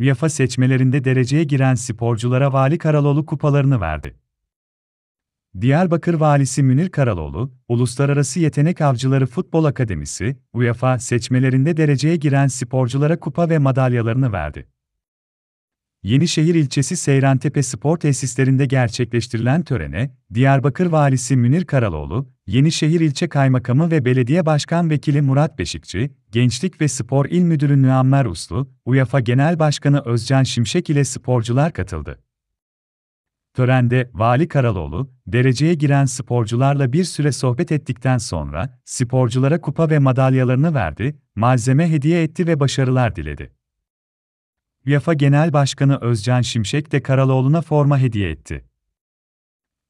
UEFA seçmelerinde dereceye giren sporculara Vali Karaloğlu kupalarını verdi. Diyarbakır Valisi Münir Karaloğlu, Uluslararası Yetenek Avcıları Futbol Akademisi, UEFA seçmelerinde dereceye giren sporculara kupa ve madalyalarını verdi. Yenişehir ilçesi Seyrantepe Spor Tesislerinde gerçekleştirilen törene, Diyarbakır Valisi Münir Karaloğlu, Yenişehir İlçe Kaymakamı ve Belediye Başkan Vekili Murat Beşikçi, Gençlik ve Spor İl Müdürü Nüammer Uslu, UEFA Genel Başkanı Özcan Şimşek ile sporcular katıldı. Törende Vali Karaloğlu, dereceye giren sporcularla bir süre sohbet ettikten sonra sporculara kupa ve madalyalarını verdi, malzeme hediye etti ve başarılar diledi. UEFA Genel Başkanı Özcan Şimşek de Karaloğlu'na forma hediye etti.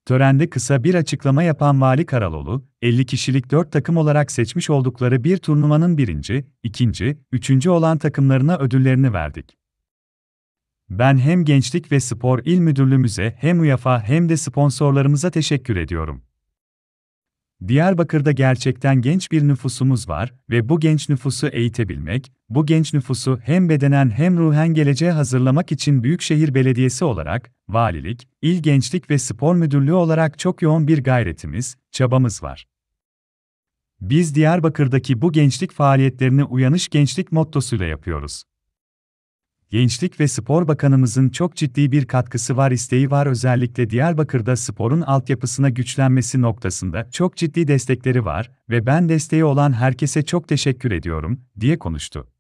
Törende kısa bir açıklama yapan Vali Karaloğlu, 50 kişilik 4 takım olarak seçmiş oldukları bir turnuvanın birinci, ikinci, üçüncü olan takımlarına ödüllerini verdik. Ben hem Gençlik ve Spor İl Müdürlüğümüze hem UEFA hem de sponsorlarımıza teşekkür ediyorum. Diyarbakır'da gerçekten genç bir nüfusumuz var ve bu genç nüfusu eğitebilmek, bu genç nüfusu hem bedenen hem ruhen geleceğe hazırlamak için Büyükşehir Belediyesi olarak, valilik, İl gençlik ve spor müdürlüğü olarak çok yoğun bir gayretimiz, çabamız var. Biz Diyarbakır'daki bu gençlik faaliyetlerini Uyanış Gençlik mottosuyla yapıyoruz. Gençlik ve Spor Bakanımızın çok ciddi bir katkısı var, isteği var. Özellikle Diyarbakır'da sporun altyapısına güçlenmesi noktasında çok ciddi destekleri var ve ben desteği olan herkese çok teşekkür ediyorum diye konuştu.